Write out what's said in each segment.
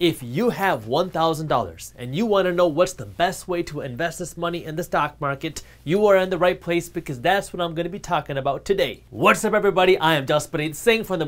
If you have $1,000 and you want to know what's the best way to invest this money in the stock market, you are in the right place because that's what I'm going to be talking about today. What's up everybody, I am Jaspreet Singh from the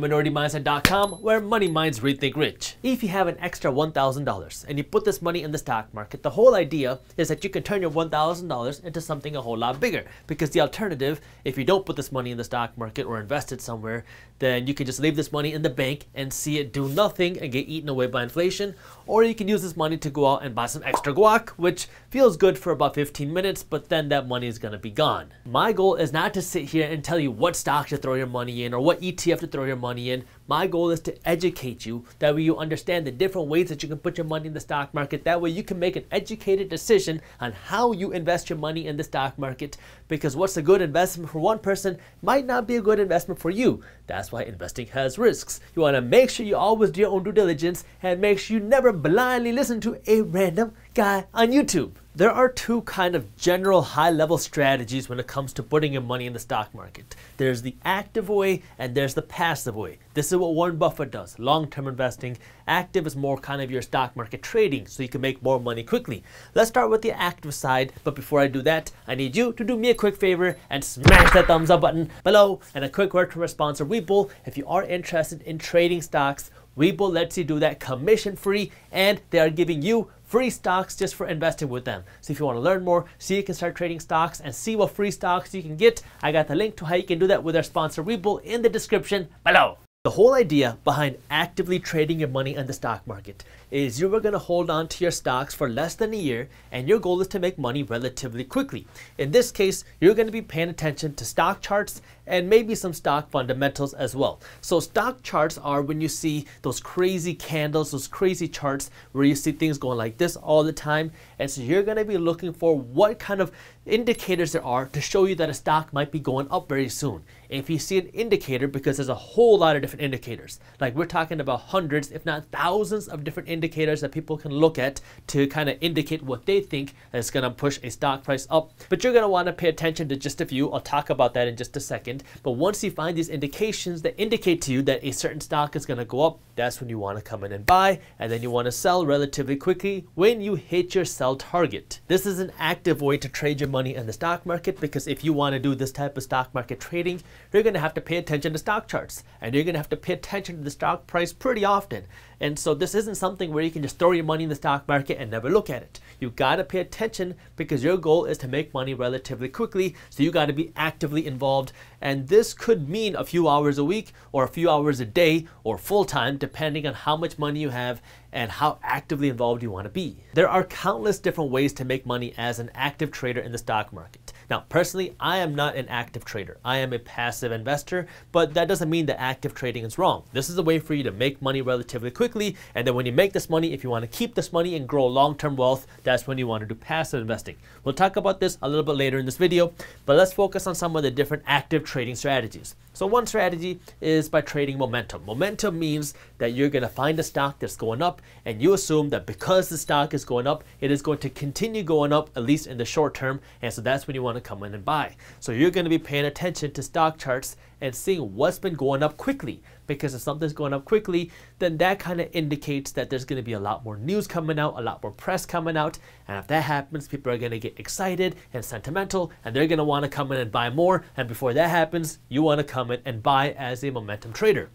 where money minds rethink rich. If you have an extra $1,000 and you put this money in the stock market, the whole idea is that you can turn your $1,000 into something a whole lot bigger because the alternative, if you don't put this money in the stock market or invest it somewhere, then you can just leave this money in the bank and see it do nothing and get eaten away by inflation vacation, or you can use this money to go out and buy some extra guac, which feels good for about 15 minutes, but then that money is gonna be gone. My goal is not to sit here and tell you what stock to throw your money in or what ETF to throw your money in. My goal is to educate you. That way, you understand the different ways that you can put your money in the stock market. That way, you can make an educated decision on how you invest your money in the stock market. Because what's a good investment for one person might not be a good investment for you. That's why investing has risks. You want to make sure you always do your own due diligence and make sure you never blindly listen to a random guy on YouTube. There are two kind of general high level strategies when it comes to putting your money in the stock market. There's the active way and there's the passive way. This is what Warren Buffett does, long-term investing. Active is more kind of your stock market trading so you can make more money quickly. Let's start with the active side, but before I do that, I need you to do me a quick favor and smash that thumbs up button below and a quick word from our sponsor Webull if you are interested in trading stocks Webull lets you do that commission free and they are giving you free stocks just for investing with them. So if you want to learn more, see you can start trading stocks and see what free stocks you can get, I got the link to how you can do that with our sponsor Webull in the description below. The whole idea behind actively trading your money on the stock market is you are going to hold on to your stocks for less than a year and your goal is to make money relatively quickly. In this case, you're going to be paying attention to stock charts and maybe some stock fundamentals as well. So stock charts are when you see those crazy candles, those crazy charts where you see things going like this all the time. And so you're going to be looking for what kind of indicators there are to show you that a stock might be going up very soon. If you see an indicator, because there's a whole lot of different indicators, like we're talking about hundreds, if not thousands of different indicators indicators that people can look at to kind of indicate what they think is going to push a stock price up. But you're going to want to pay attention to just a few. I'll talk about that in just a second. But once you find these indications that indicate to you that a certain stock is going to go up, that's when you want to come in and buy. And then you want to sell relatively quickly when you hit your sell target. This is an active way to trade your money in the stock market because if you want to do this type of stock market trading, you're going to have to pay attention to stock charts and you're going to have to pay attention to the stock price pretty often. And so this isn't something something where you can just throw your money in the stock market and never look at it. You gotta pay attention because your goal is to make money relatively quickly, so you gotta be actively involved. And this could mean a few hours a week, or a few hours a day, or full time, depending on how much money you have and how actively involved you wanna be. There are countless different ways to make money as an active trader in the stock market. Now, personally, I am not an active trader. I am a passive investor, but that doesn't mean that active trading is wrong. This is a way for you to make money relatively quickly. And then when you make this money, if you want to keep this money and grow long-term wealth, that's when you want to do passive investing. We'll talk about this a little bit later in this video, but let's focus on some of the different active trading strategies. So one strategy is by trading momentum. Momentum means that you're going to find a stock that's going up and you assume that because the stock is going up, it is going to continue going up at least in the short term. And so that's when you want to come in and buy. So you're going to be paying attention to stock charts and seeing what's been going up quickly because if something's going up quickly, then that kind of indicates that there's going to be a lot more news coming out, a lot more press coming out. And if that happens, people are going to get excited and sentimental and they're going to want to come in and buy more. And before that happens, you want to come in and buy as a momentum trader.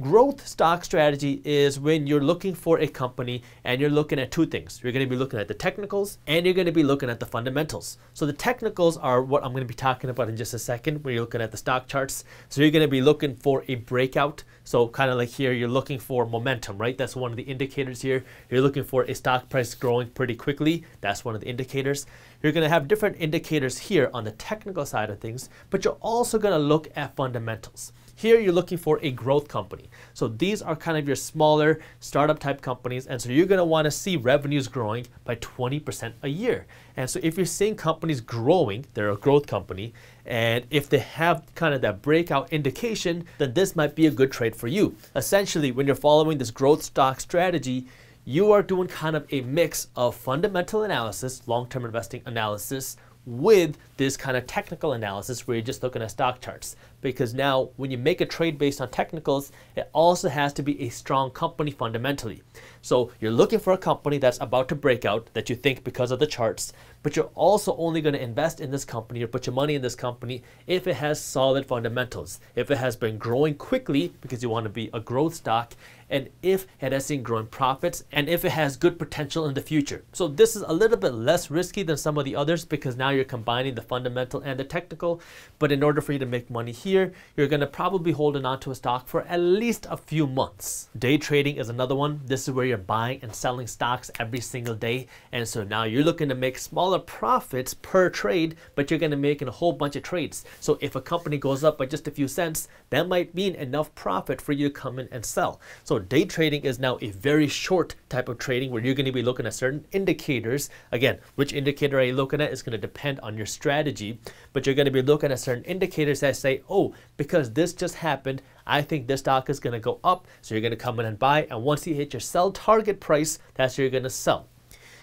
Growth stock strategy is when you're looking for a company and you're looking at two things. You're going to be looking at the technicals and you're going to be looking at the fundamentals. So the technicals are what I'm going to be talking about in just a second when you're looking at the stock charts. So you're going to be looking for a breakout. So kind of like here, you're looking for momentum, right? That's one of the indicators here. You're looking for a stock price growing pretty quickly. That's one of the indicators. You're going to have different indicators here on the technical side of things, but you're also going to look at fundamentals. Here you're looking for a growth company. So these are kind of your smaller startup type companies. And so you're gonna wanna see revenues growing by 20% a year. And so if you're seeing companies growing, they're a growth company, and if they have kind of that breakout indication, then this might be a good trade for you. Essentially, when you're following this growth stock strategy, you are doing kind of a mix of fundamental analysis, long-term investing analysis, with this kind of technical analysis where you're just looking at stock charts because now when you make a trade based on technicals, it also has to be a strong company fundamentally. So you're looking for a company that's about to break out that you think because of the charts, but you're also only going to invest in this company or put your money in this company if it has solid fundamentals, if it has been growing quickly because you want to be a growth stock, and if it has seen growing profits, and if it has good potential in the future. So this is a little bit less risky than some of the others because now you're combining the fundamental and the technical, but in order for you to make money here, you're gonna probably holding onto a stock for at least a few months. Day trading is another one. This is where you're buying and selling stocks every single day. And so now you're looking to make smaller profits per trade, but you're gonna make a whole bunch of trades. So if a company goes up by just a few cents, that might mean enough profit for you to come in and sell. So day trading is now a very short type of trading where you're gonna be looking at certain indicators. Again, which indicator are you looking at is gonna depend on your strategy, but you're gonna be looking at certain indicators that say, oh, oh, because this just happened, I think this stock is going to go up. So you're going to come in and buy. And once you hit your sell target price, that's where you're going to sell.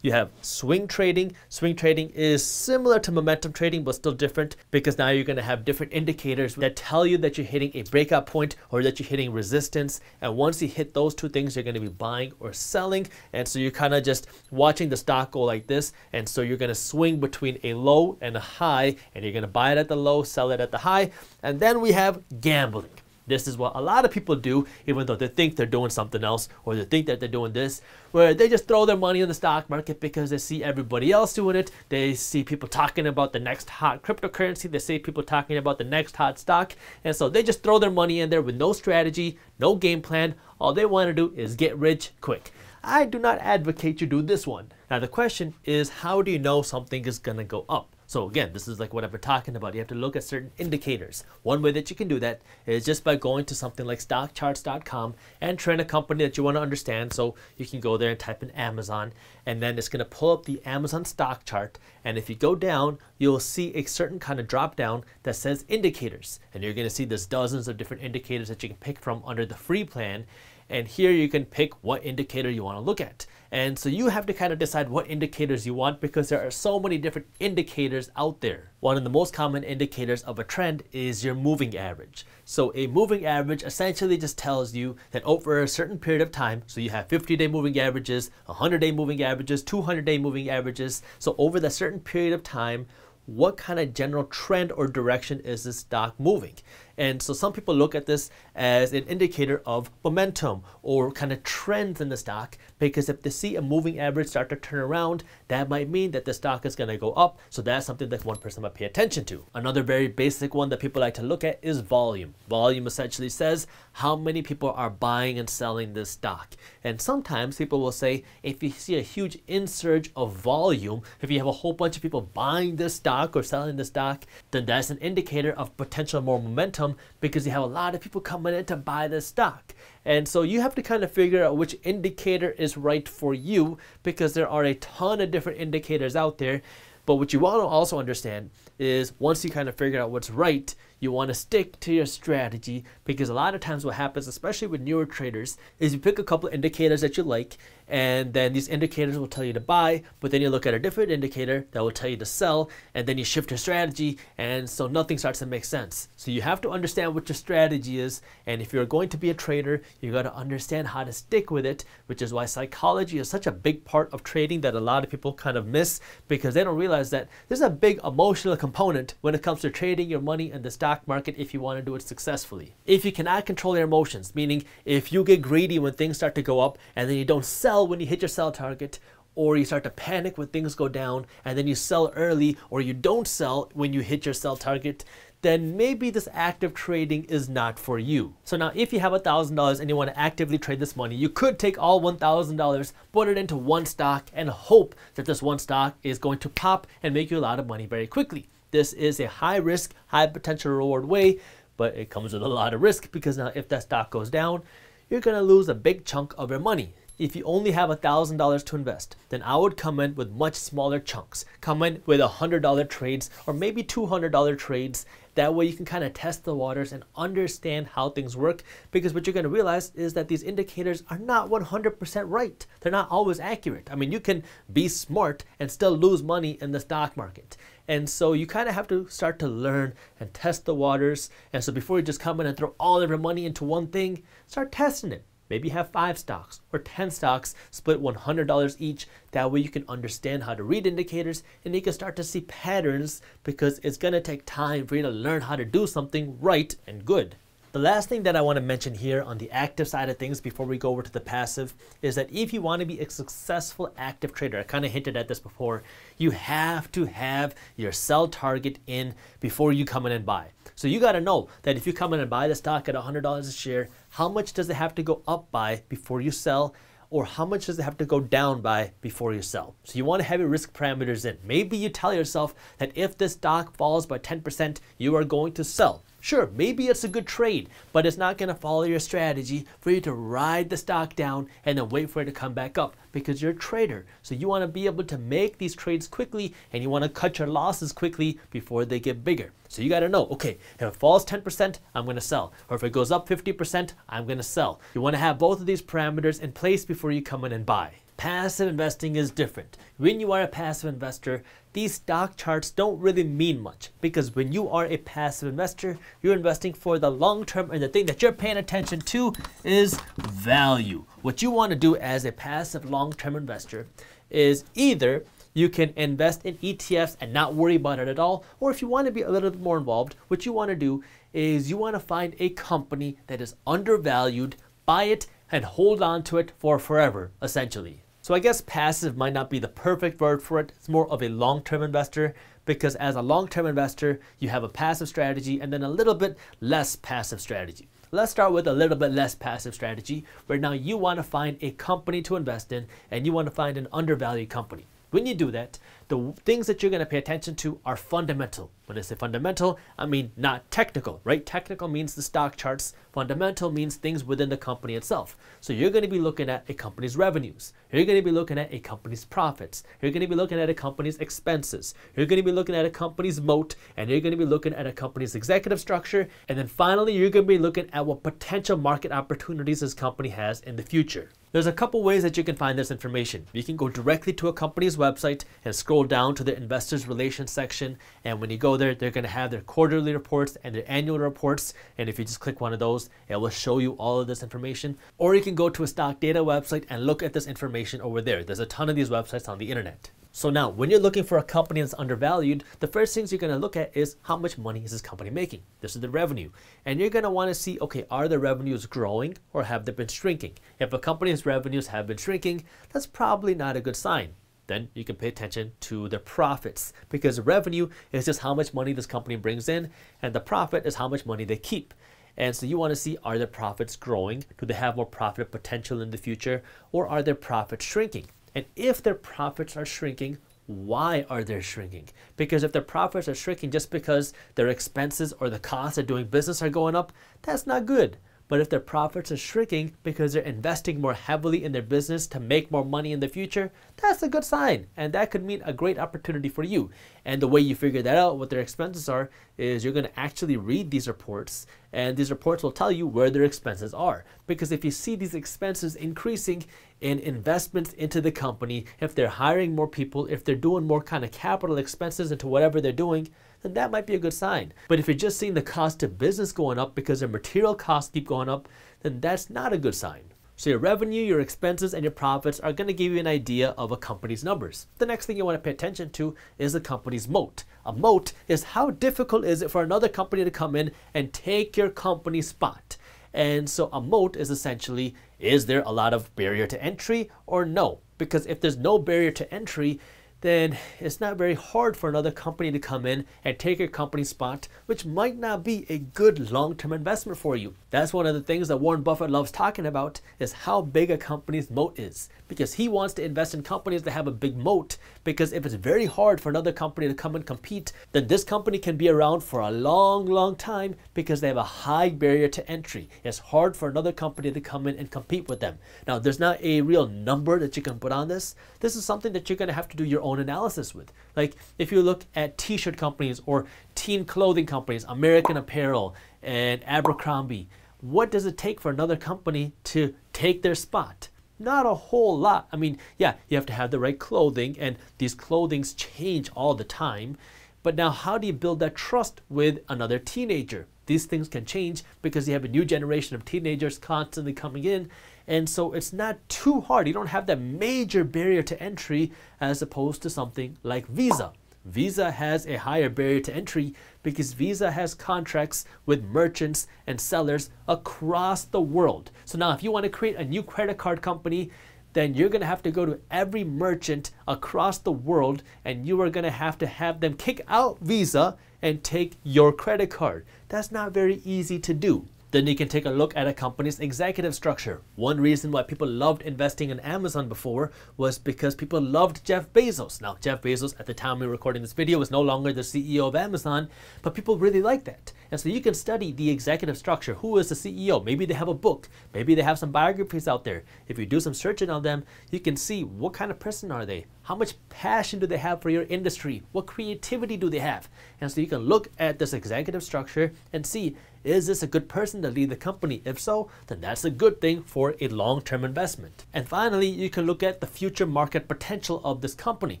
You have swing trading. Swing trading is similar to momentum trading, but still different because now you're going to have different indicators that tell you that you're hitting a breakout point or that you're hitting resistance. And once you hit those two things, you're going to be buying or selling. And so you're kind of just watching the stock go like this. And so you're going to swing between a low and a high, and you're going to buy it at the low, sell it at the high. And then we have gambling. This is what a lot of people do, even though they think they're doing something else or they think that they're doing this, where they just throw their money in the stock market because they see everybody else doing it. They see people talking about the next hot cryptocurrency, they see people talking about the next hot stock, and so they just throw their money in there with no strategy, no game plan. All they want to do is get rich quick. I do not advocate you do this one. Now, the question is how do you know something is going to go up? So again, this is like what I've been talking about. You have to look at certain indicators. One way that you can do that is just by going to something like stockcharts.com and train a company that you want to understand. So you can go there and type in Amazon and then it's going to pull up the Amazon stock chart. And if you go down, you'll see a certain kind of drop down that says indicators. And you're going to see there's dozens of different indicators that you can pick from under the free plan. And here you can pick what indicator you want to look at. And so you have to kind of decide what indicators you want because there are so many different indicators out there. One of the most common indicators of a trend is your moving average. So a moving average essentially just tells you that over a certain period of time, so you have 50-day moving averages, 100-day moving averages, 200-day moving averages. So over that certain period of time, what kind of general trend or direction is this stock moving? And so some people look at this as an indicator of momentum or kind of trends in the stock because if they see a moving average start to turn around, that might mean that the stock is going to go up. So that's something that one person might pay attention to. Another very basic one that people like to look at is volume. Volume essentially says how many people are buying and selling this stock. And sometimes people will say if you see a huge insurge of volume, if you have a whole bunch of people buying this stock or selling this stock, then that's an indicator of potential more momentum income because you have a lot of people coming in to buy the stock. And so you have to kind of figure out which indicator is right for you because there are a ton of different indicators out there. But what you want to also understand is once you kind of figure out what's right, you want to stick to your strategy because a lot of times what happens, especially with newer traders, is you pick a couple indicators that you like and then these indicators will tell you to buy, but then you look at a different indicator that will tell you to sell, and then you shift your strategy, and so nothing starts to make sense. So you have to understand what your strategy is, and if you're going to be a trader, you got to understand how to stick with it, which is why psychology is such a big part of trading that a lot of people kind of miss because they don't realize that there's a big emotional component when it comes to trading your money in the stock market if you want to do it successfully. If you cannot control your emotions, meaning if you get greedy when things start to go up and then you don't sell sell when you hit your sell target or you start to panic when things go down and then you sell early or you don't sell when you hit your sell target, then maybe this active trading is not for you. So now if you have $1,000 and you want to actively trade this money, you could take all $1,000, put it into one stock and hope that this one stock is going to pop and make you a lot of money very quickly. This is a high risk, high potential reward way, but it comes with a lot of risk because now if that stock goes down, you're going to lose a big chunk of your money. If you only have $1,000 to invest, then I would come in with much smaller chunks. Come in with $100 trades or maybe $200 trades. That way you can kind of test the waters and understand how things work because what you're going to realize is that these indicators are not 100% right. They're not always accurate. I mean, you can be smart and still lose money in the stock market. And so you kind of have to start to learn and test the waters. And so before you just come in and throw all of your money into one thing, start testing it. Maybe have five stocks or 10 stocks split $100 each. That way you can understand how to read indicators and you can start to see patterns because it's gonna take time for you to learn how to do something right and good. The last thing that I want to mention here on the active side of things before we go over to the passive is that if you want to be a successful active trader, I kind of hinted at this before, you have to have your sell target in before you come in and buy. So you got to know that if you come in and buy the stock at $100 a share, how much does it have to go up by before you sell? or how much does it have to go down by before you sell? So you want to have your risk parameters in. Maybe you tell yourself that if this stock falls by 10%, you are going to sell. Sure, maybe it's a good trade, but it's not going to follow your strategy for you to ride the stock down and then wait for it to come back up because you're a trader. So you want to be able to make these trades quickly and you want to cut your losses quickly before they get bigger. So you got to know, okay, if it falls 10%, I'm going to sell. Or if it goes up 50%, I'm going to sell. You want to have both of these parameters in place before you come in and buy. Passive investing is different. When you are a passive investor, these stock charts don't really mean much because when you are a passive investor, you're investing for the long term and the thing that you're paying attention to is value. What you want to do as a passive long-term investor is either you can invest in ETFs and not worry about it at all. Or if you want to be a little bit more involved, what you want to do is you want to find a company that is undervalued, buy it, and hold on to it for forever, essentially. So I guess passive might not be the perfect word for it. It's more of a long-term investor because as a long-term investor, you have a passive strategy and then a little bit less passive strategy. Let's start with a little bit less passive strategy where now you want to find a company to invest in and you want to find an undervalued company. When you do that, the things that you're going to pay attention to are fundamental. When I say fundamental, I mean not technical, right? Technical means the stock charts. Fundamental means things within the company itself. So you're going to be looking at a company's revenues. You're going to be looking at a company's profits. You're going to be looking at a company's expenses. You're going to be looking at a company's moat. And you're going to be looking at a company's executive structure. And then finally, you're going to be looking at what potential market opportunities this company has in the future. There's a couple ways that you can find this information. You can go directly to a company's website and scroll down to the investors relations section. And when you go they're, they're going to have their quarterly reports and their annual reports. And if you just click one of those, it will show you all of this information. Or you can go to a stock data website and look at this information over there. There's a ton of these websites on the internet. So now, when you're looking for a company that's undervalued, the first things you're gonna look at is how much money is this company making? This is the revenue. And you're gonna wanna see, okay, are the revenues growing or have they been shrinking? If a company's revenues have been shrinking, that's probably not a good sign then you can pay attention to the profits because revenue is just how much money this company brings in and the profit is how much money they keep. And so you want to see are their profits growing? Do they have more profit potential in the future or are their profits shrinking? And if their profits are shrinking, why are they shrinking? Because if their profits are shrinking just because their expenses or the cost of doing business are going up, that's not good. But if their profits are shrinking because they're investing more heavily in their business to make more money in the future, that's a good sign. And that could mean a great opportunity for you. And the way you figure that out, what their expenses are, is you're going to actually read these reports. And these reports will tell you where their expenses are. Because if you see these expenses increasing in investments into the company, if they're hiring more people, if they're doing more kind of capital expenses into whatever they're doing, then that might be a good sign. But if you're just seeing the cost of business going up because their material costs keep going up, then that's not a good sign. So your revenue, your expenses, and your profits are going to give you an idea of a company's numbers. The next thing you want to pay attention to is the company's moat. A moat is how difficult is it for another company to come in and take your company's spot. And so a moat is essentially, is there a lot of barrier to entry or no? Because if there's no barrier to entry, then it's not very hard for another company to come in and take your company's spot, which might not be a good long-term investment for you. That's one of the things that Warren Buffett loves talking about is how big a company's moat is because he wants to invest in companies that have a big moat because if it's very hard for another company to come and compete, then this company can be around for a long, long time because they have a high barrier to entry. It's hard for another company to come in and compete with them. Now, there's not a real number that you can put on this. This is something that you're going to have to do your own analysis with. Like if you look at t-shirt companies or teen clothing companies, American Apparel and Abercrombie, what does it take for another company to take their spot? Not a whole lot. I mean, yeah, you have to have the right clothing and these clothings change all the time. But now how do you build that trust with another teenager? these things can change because you have a new generation of teenagers constantly coming in. And so it's not too hard. You don't have that major barrier to entry as opposed to something like Visa. Visa has a higher barrier to entry because Visa has contracts with merchants and sellers across the world. So now if you want to create a new credit card company then you're going to have to go to every merchant across the world and you are going to have to have them kick out Visa and take your credit card. That's not very easy to do. Then you can take a look at a company's executive structure. One reason why people loved investing in Amazon before was because people loved Jeff Bezos. Now, Jeff Bezos, at the time we were recording this video, was no longer the CEO of Amazon, but people really liked that. And so you can study the executive structure. Who is the CEO? Maybe they have a book. Maybe they have some biographies out there. If you do some searching on them, you can see what kind of person are they? How much passion do they have for your industry? What creativity do they have? And so you can look at this executive structure and see is this a good person to lead the company? If so, then that's a good thing for a long-term investment. And finally, you can look at the future market potential of this company.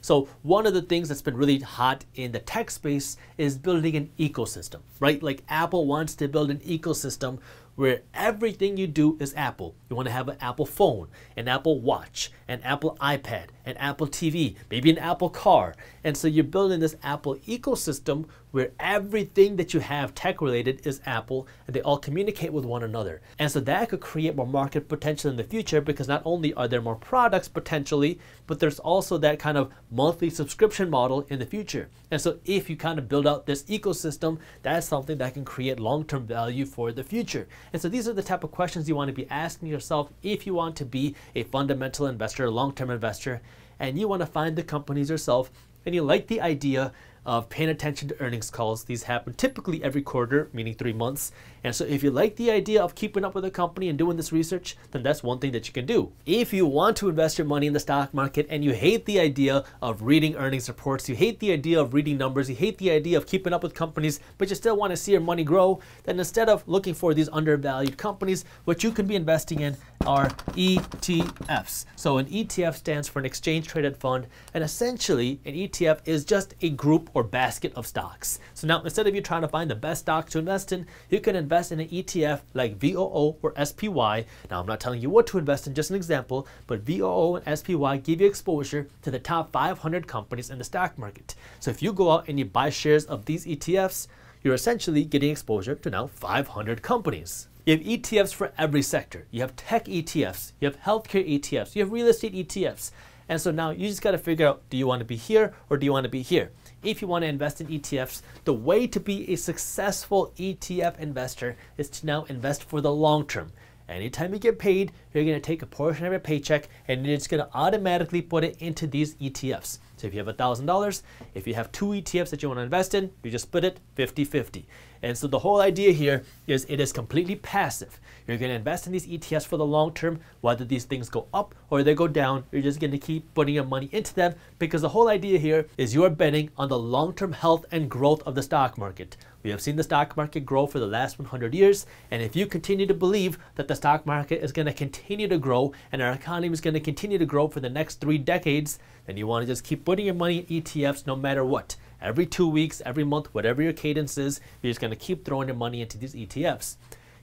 So one of the things that's been really hot in the tech space is building an ecosystem, right? Like Apple wants to build an ecosystem where everything you do is Apple. You want to have an Apple phone, an Apple watch, an Apple iPad, an Apple TV, maybe an Apple car. And so you're building this Apple ecosystem where everything that you have tech related is Apple and they all communicate with one another. And so that could create more market potential in the future because not only are there more products potentially, but there's also that kind of monthly subscription model in the future. And so if you kind of build out this ecosystem, that's something that can create long-term value for the future. And so these are the type of questions you want to be asking yourself if you want to be a fundamental investor, a long-term investor, and you want to find the companies yourself and you like the idea of paying attention to earnings calls. These happen typically every quarter, meaning three months. And so if you like the idea of keeping up with the company and doing this research, then that's one thing that you can do. If you want to invest your money in the stock market and you hate the idea of reading earnings reports, you hate the idea of reading numbers, you hate the idea of keeping up with companies, but you still want to see your money grow, then instead of looking for these undervalued companies, what you can be investing in are ETFs. So an ETF stands for an exchange traded fund, and essentially an ETF is just a group or basket of stocks. So now instead of you trying to find the best stock to invest in, you can invest in an ETF like VOO or SPY. Now I'm not telling you what to invest in, just an example, but VOO and SPY give you exposure to the top 500 companies in the stock market. So if you go out and you buy shares of these ETFs, you're essentially getting exposure to now 500 companies. You have ETFs for every sector. You have tech ETFs, you have healthcare ETFs, you have real estate ETFs. And so now you just got to figure out do you want to be here or do you want to be here? if you want to invest in ETFs, the way to be a successful ETF investor is to now invest for the long term. Anytime you get paid, you're going to take a portion of your paycheck and it's going to automatically put it into these ETFs. So if you have $1,000, if you have two ETFs that you want to invest in, you just split it 50-50. And so the whole idea here is it is completely passive. You're going to invest in these ETFs for the long term, whether these things go up or they go down, you're just going to keep putting your money into them because the whole idea here is you are betting on the long-term health and growth of the stock market. We have seen the stock market grow for the last 100 years, and if you continue to believe that the stock market is going to continue to grow and our economy is going to continue to grow for the next three decades, then you want to just keep putting your money in ETFs no matter what. Every two weeks, every month, whatever your cadence is, you're just going to keep throwing your money into these ETFs.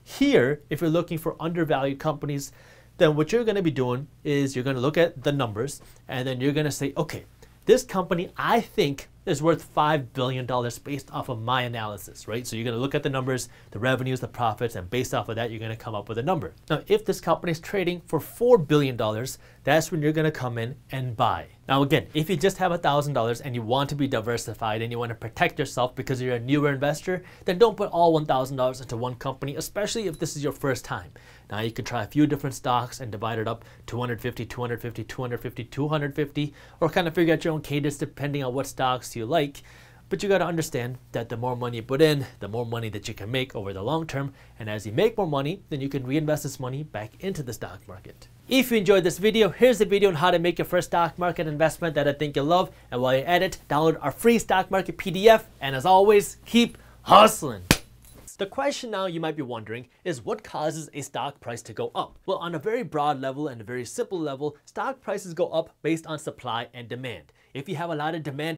Here, if you're looking for undervalued companies, then what you're going to be doing is you're going to look at the numbers and then you're going to say, okay, this company I think is worth $5 billion based off of my analysis, right? So you're gonna look at the numbers, the revenues, the profits, and based off of that, you're gonna come up with a number. Now, if this company is trading for $4 billion, that's when you're gonna come in and buy. Now again, if you just have $1,000 and you want to be diversified and you wanna protect yourself because you're a newer investor, then don't put all $1,000 into one company, especially if this is your first time. Now you can try a few different stocks and divide it up 250, 250, 250, 250, or kind of figure out your own cadence depending on what stocks you like. But you got to understand that the more money you put in, the more money that you can make over the long term. And as you make more money, then you can reinvest this money back into the stock market. If you enjoyed this video, here's a video on how to make your first stock market investment that I think you'll love. And while you're at it, download our free stock market PDF. And as always, keep hustling. The question now you might be wondering is what causes a stock price to go up? Well, on a very broad level and a very simple level, stock prices go up based on supply and demand. If you have a lot of demand,